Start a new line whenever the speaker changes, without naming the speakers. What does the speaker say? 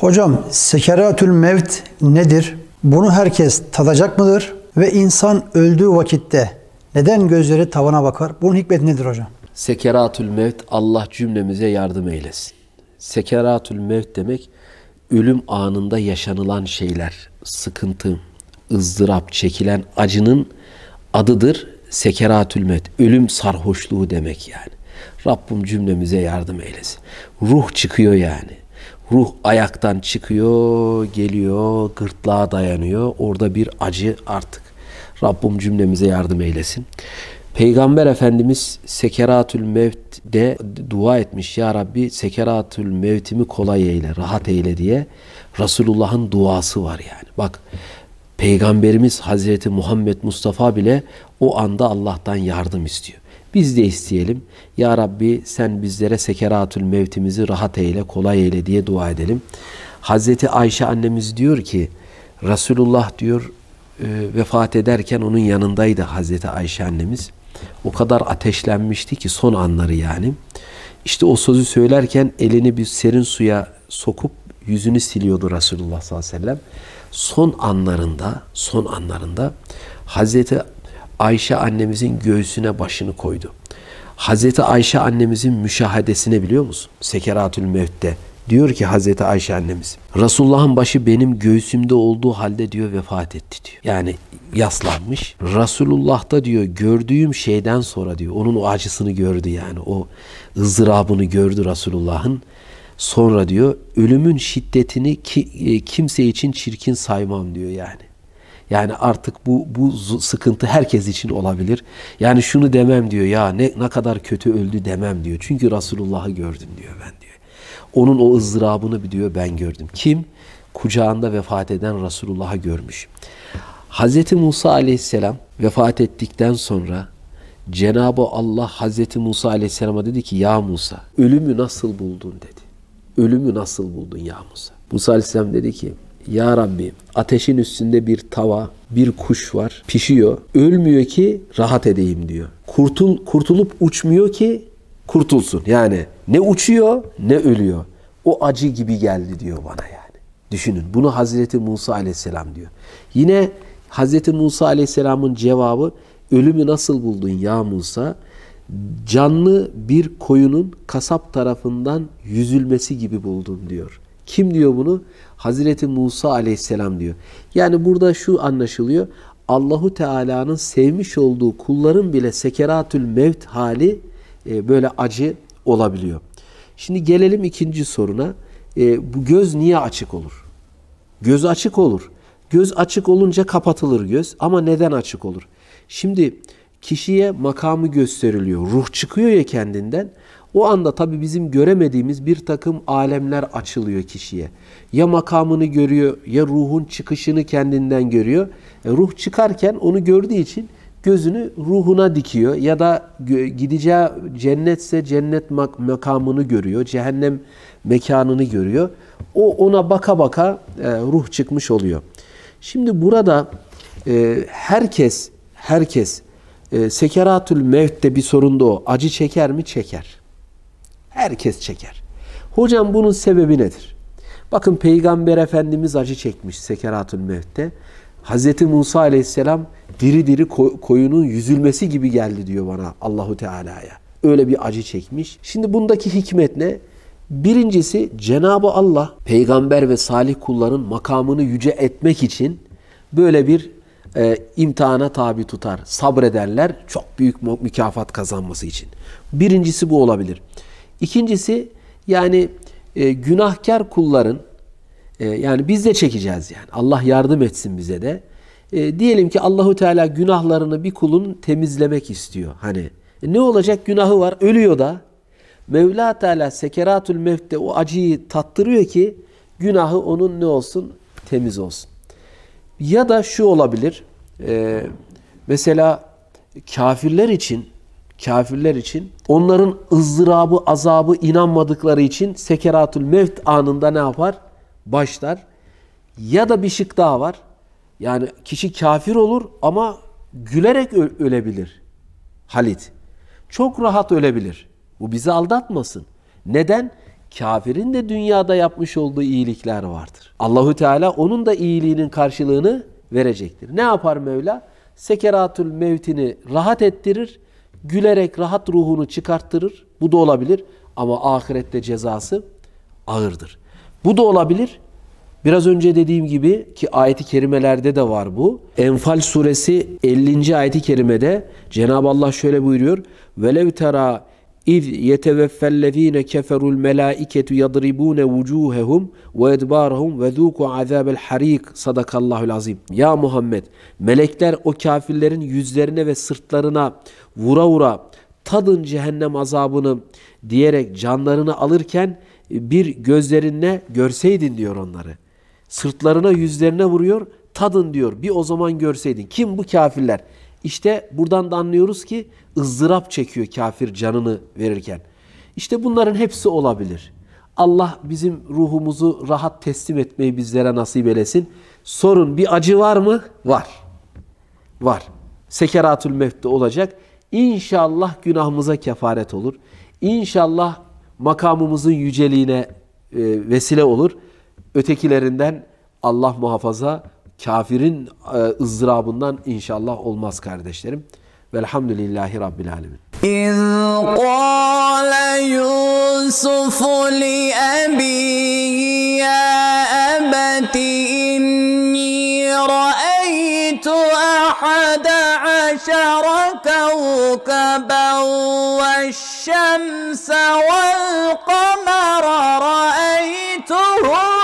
Hocam sekeratül mevt nedir? Bunu herkes tadacak mıdır? Ve insan öldüğü vakitte neden gözleri tavana bakar? Bunun hikmeti nedir hocam? Sekeratül mevt Allah cümlemize yardım eylesin. Sekeratül mevt demek ölüm anında yaşanılan şeyler, sıkıntı, ızdırap, çekilen acının adıdır sekeratül mevt. Ölüm sarhoşluğu demek yani. Rabbim cümlemize yardım eylesin. Ruh çıkıyor yani. Ruh ayaktan çıkıyor, geliyor, gırtlağa dayanıyor. Orada bir acı artık. Rabbim cümlemize yardım eylesin. Peygamber Efendimiz sekeratül mevt'de dua etmiş. Ya Rabbi sekeratül mevtimi kolay eyle, rahat eyle diye. Resulullah'ın duası var yani. Bak Peygamberimiz Hazreti Muhammed Mustafa bile o anda Allah'tan yardım istiyor. Biz de isteyelim. Ya Rabbi sen bizlere sekeratül mevtimizi rahat eyle, kolay eyle diye dua edelim. Hazreti Ayşe annemiz diyor ki Resulullah diyor e, vefat ederken onun yanındaydı Hazreti Ayşe annemiz. O kadar ateşlenmişti ki son anları yani. İşte o sözü söylerken elini bir serin suya sokup yüzünü siliyordu Resulullah sallallahu aleyhi ve sellem. Son anlarında, son anlarında Hazreti Ayşe annemizin göğsüne başını koydu. Hazreti Ayşe annemizin müşahadesine biliyor musun? Sekeratül Mevt'te. Diyor ki Hazreti Ayşe annemiz. Resulullah'ın başı benim göğsümde olduğu halde diyor vefat etti diyor. Yani yaslanmış. da diyor gördüğüm şeyden sonra diyor. Onun o acısını gördü yani. O ızdırabını gördü Resulullah'ın. Sonra diyor ölümün şiddetini ki, e, kimse için çirkin saymam diyor yani. Yani artık bu bu sıkıntı herkes için olabilir. Yani şunu demem diyor ya ne ne kadar kötü öldü demem diyor. Çünkü Resulullah'ı gördüm diyor ben diyor. Onun o ızdırabını diyor ben gördüm. Kim? Kucağında vefat eden Resulullah'ı görmüş. Hz. Musa aleyhisselam vefat ettikten sonra Cenab-ı Allah Hz. Musa aleyhisselama dedi ki ya Musa ölümü nasıl buldun dedi. Ölümü nasıl buldun ya Musa? Musa aleyhisselam dedi ki ya Rabbi ateşin üstünde bir tava, bir kuş var pişiyor. Ölmüyor ki rahat edeyim diyor. Kurtul, kurtulup uçmuyor ki kurtulsun. Yani ne uçuyor ne ölüyor. O acı gibi geldi diyor bana yani. Düşünün bunu Hazreti Musa aleyhisselam diyor. Yine Hazreti Musa aleyhisselamın cevabı ölümü nasıl buldun ya Musa? Canlı bir koyunun kasap tarafından yüzülmesi gibi buldum diyor. Kim diyor bunu? Hazreti Musa aleyhisselam diyor. Yani burada şu anlaşılıyor. Allahu Teala'nın sevmiş olduğu kulların bile sekeratül mevt hali e, böyle acı olabiliyor. Şimdi gelelim ikinci soruna. E, bu göz niye açık olur? Göz açık olur. Göz açık olunca kapatılır göz ama neden açık olur? Şimdi kişiye makamı gösteriliyor. Ruh çıkıyor ya kendinden. O anda tabi bizim göremediğimiz bir takım alemler açılıyor kişiye. Ya makamını görüyor ya ruhun çıkışını kendinden görüyor. E, ruh çıkarken onu gördüğü için gözünü ruhuna dikiyor ya da gideceği cennetse cennet mak makamını görüyor, cehennem mekanını görüyor. O ona baka baka e, ruh çıkmış oluyor. Şimdi burada e, herkes herkes e, ee, sekeratül mevt bir sorun da o. Acı çeker mi? Çeker. Herkes çeker. Hocam bunun sebebi nedir? Bakın Peygamber Efendimiz acı çekmiş sekeratül mevtte. Hazreti Musa aleyhisselam diri diri koyunun yüzülmesi gibi geldi diyor bana Allahu Teala'ya. Öyle bir acı çekmiş. Şimdi bundaki hikmet ne? Birincisi Cenabı Allah peygamber ve salih kulların makamını yüce etmek için böyle bir e, imtihana tabi tutar sabrederler, çok büyük mükafat kazanması için. Birincisi bu olabilir. İkincisi yani e, günahkar kulların e, yani biz de çekeceğiz yani Allah yardım etsin bize de. E, diyelim ki Allahu Teala günahlarını bir kulun temizlemek istiyor. Hani e, ne olacak günahı var ölüyor da Mevla Teala sekeratül mevtte o acıyı tattırıyor ki günahı onun ne olsun temiz olsun. Ya da şu olabilir. Ee, mesela kafirler için kafirler için onların ızdırabı, azabı inanmadıkları için sekeratül mevt anında ne yapar? Başlar. Ya da bir şık daha var. Yani kişi kafir olur ama gülerek ölebilir. Halit. Çok rahat ölebilir. Bu bizi aldatmasın. Neden? Kafirin de dünyada yapmış olduğu iyilikler vardır. Allahü Teala onun da iyiliğinin karşılığını verecektir. Ne yapar Mevla? Sekeratül mevtini rahat ettirir, gülerek rahat ruhunu çıkarttırır. Bu da olabilir ama ahirette cezası ağırdır. Bu da olabilir. Biraz önce dediğim gibi ki ayeti kerimelerde de var bu. Enfal suresi 50. ayeti kerimede Cenab-ı Allah şöyle buyuruyor. Velev tera İz yeteveffellezine keferul melaiketu yadribune vucuhehum ve edbarahum ve zuku azabel harik sadakallahul azim. Ya Muhammed melekler o kafirlerin yüzlerine ve sırtlarına vura vura tadın cehennem azabını diyerek canlarını alırken bir gözlerinle görseydin diyor onları. Sırtlarına yüzlerine vuruyor tadın diyor bir o zaman görseydin. Kim bu kafirler? İşte buradan da anlıyoruz ki ızdırap çekiyor kafir canını verirken. İşte bunların hepsi olabilir. Allah bizim ruhumuzu rahat teslim etmeyi bizlere nasip eylesin. Sorun bir acı var mı? Var. Var. Sekeratül mevtte olacak. İnşallah günahımıza kefaret olur. İnşallah makamımızın yüceliğine e, vesile olur. Ötekilerinden Allah muhafaza kafirin e, ızdırabından inşallah olmaz kardeşlerim. Velhamdülillahi Rabbil Alemin. إذ قال يوسف لأبيه يا أبت إني رأيت أحد عشر كوكبا والشمس والقمر رأيتهم